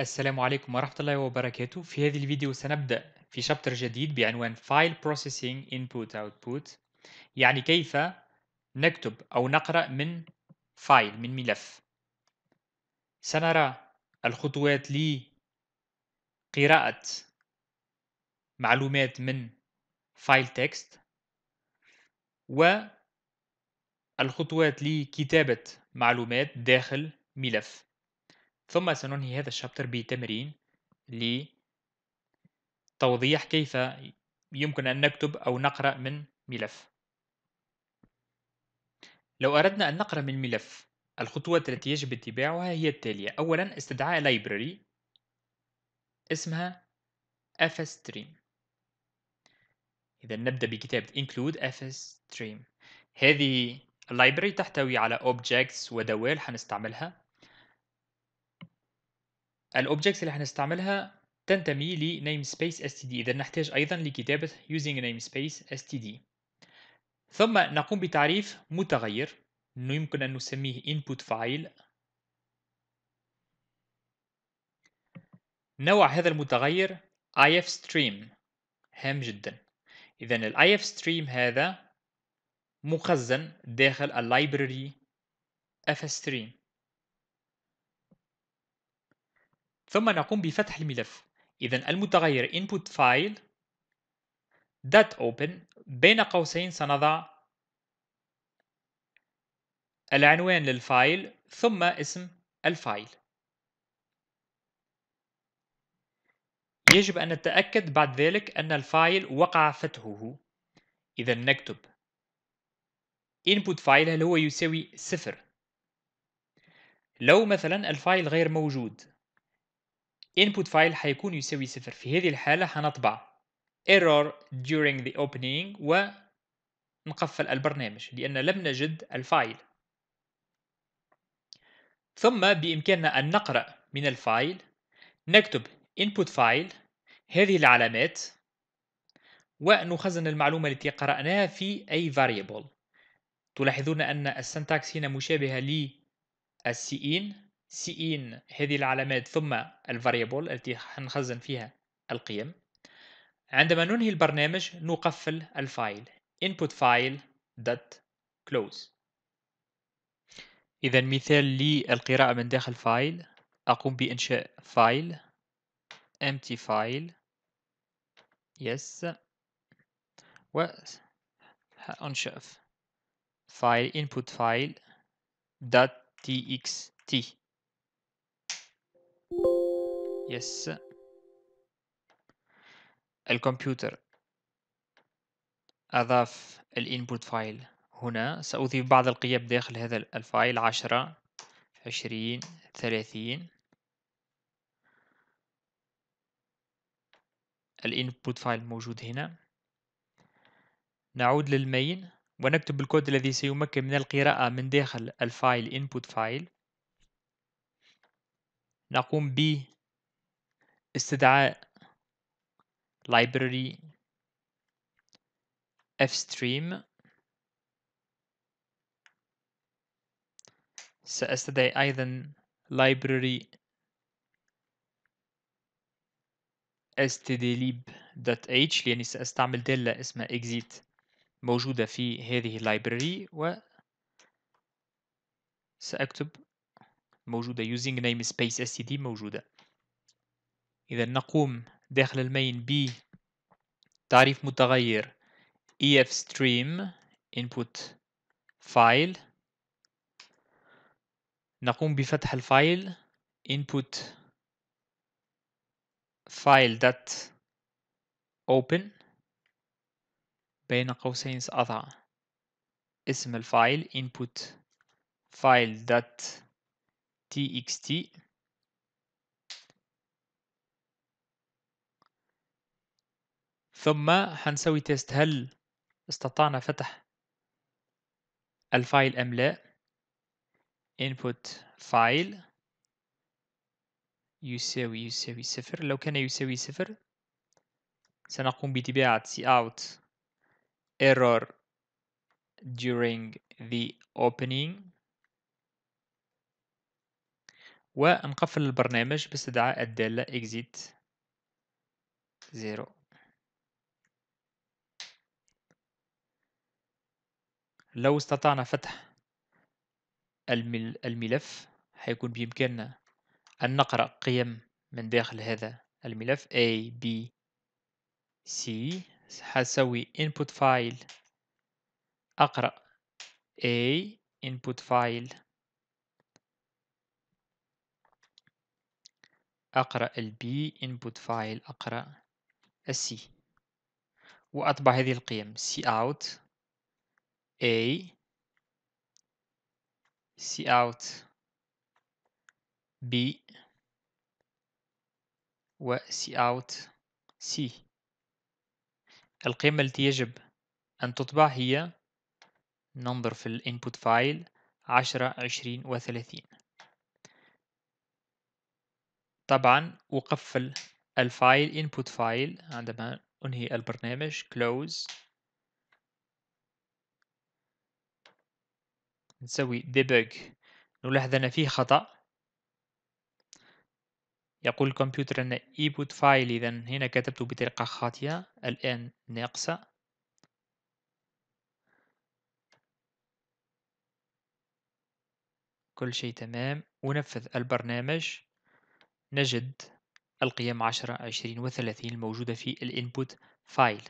السلام عليكم ورحمة الله وبركاته في هذه الفيديو سنبدأ في شابتر جديد بعنوان File Processing Input Output يعني كيف نكتب أو نقرأ من فايل من ملف سنرى الخطوات لقراءة معلومات من File Text والخطوات لكتابة معلومات داخل ملف ثم سننهي هذا الشابتر بتمرين لتوضيح كيف يمكن أن نكتب أو نقرأ من ملف لو أردنا أن نقرأ من ملف الخطوات التي يجب اتباعها هي التالية أولا استدعاء library اسمها fstream إذا نبدأ بكتابة include fstream هذه library تحتوي على objects ودوال حنستعملها الاوبجكتس اللي هنستعملها تنتمي ل namespace std إذا نحتاج أيضا لكتابة using namespace std ثم نقوم بتعريف متغير يمكن أن نسميه input file نوع هذا المتغير if stream هام جدا إذا ال if stream هذا مخزن داخل f fstream ثم نقوم بفتح الملف إذا المتغير input file that open بين قوسين سنضع العنوان للفايل ثم اسم الفايل يجب أن نتأكد بعد ذلك أن الفايل وقع فتحه إذا نكتب input file هل هو يساوي صفر لو مثلا الفايل غير موجود input file حيكون يساوي صفر في هذه الحالة حنطبع error during the opening ونقفل البرنامج لأن لم نجد الفايل ثم بإمكاننا أن نقرأ من الفايل نكتب input file هذه العلامات ونخزن المعلومة التي قرأناها في أي variable تلاحظون أن السنتاكس هنا مشابهة للسيئين سي ان هذه العلامات ثم الفاريبل التي حنخزن فيها القيم عندما ننهي البرنامج نقفل الفايل input file dot close إذا مثال للقراءة من داخل فايل أقوم بإنشاء فايل empty file yes وأنشأ فايل input file dot txt يس الكمبيوتر أضاف الانبوت فايل هنا سأضيف بعض القيم داخل هذا الفايل عشرة عشرين ثلاثين الانبوت فايل موجود هنا نعود للمين ونكتب الكود الذي سيمكن من القراءة من داخل الفايل input file نقوم ب استدعاء library fstream سأستدعي أيضا library stdlib.h لأني سأستعمل دالة اسمها exit موجودة في هذه library و سأكتب موجودة using namespace std موجودة إذا نقوم داخل المين تعريف متغير ef stream input file نقوم بفتح الفايل input file dot open بين قوسين سأضع اسم الفايل input file dot txt ثم هنسوي تيست هل استطعنا فتح الفايل أم لا input file يساوي يساوي صفر لو كان يساوي صفر سنقوم بتباعة cout error during the opening ونقفل البرنامج باستدعاء الدالة exit 0 لو استطعنا فتح الملف حيكون بإمكاننا أن نقرأ قيم من داخل هذا الملف A B C حسوي input file أقرأ A input file أقرأ البي input file أقرأ السي وأطبع هذه القيم C out A C out B و C out C القيمة التي يجب أن تطبع هي ننظر في الانبوت فايل عشرة عشرين وثلاثين طبعا أقفل الفايل input فايل عندما أنهي البرنامج close نسوي debug نلاحظ أن فيه خطأ يقول الكمبيوتر أن ايبوت فايل إذا هنا كتبته بطريقة خاطئة الآن ناقصة كل شيء تمام ونفذ البرنامج نجد القيم عشرة عشرين و الموجودة في الانبوت فايل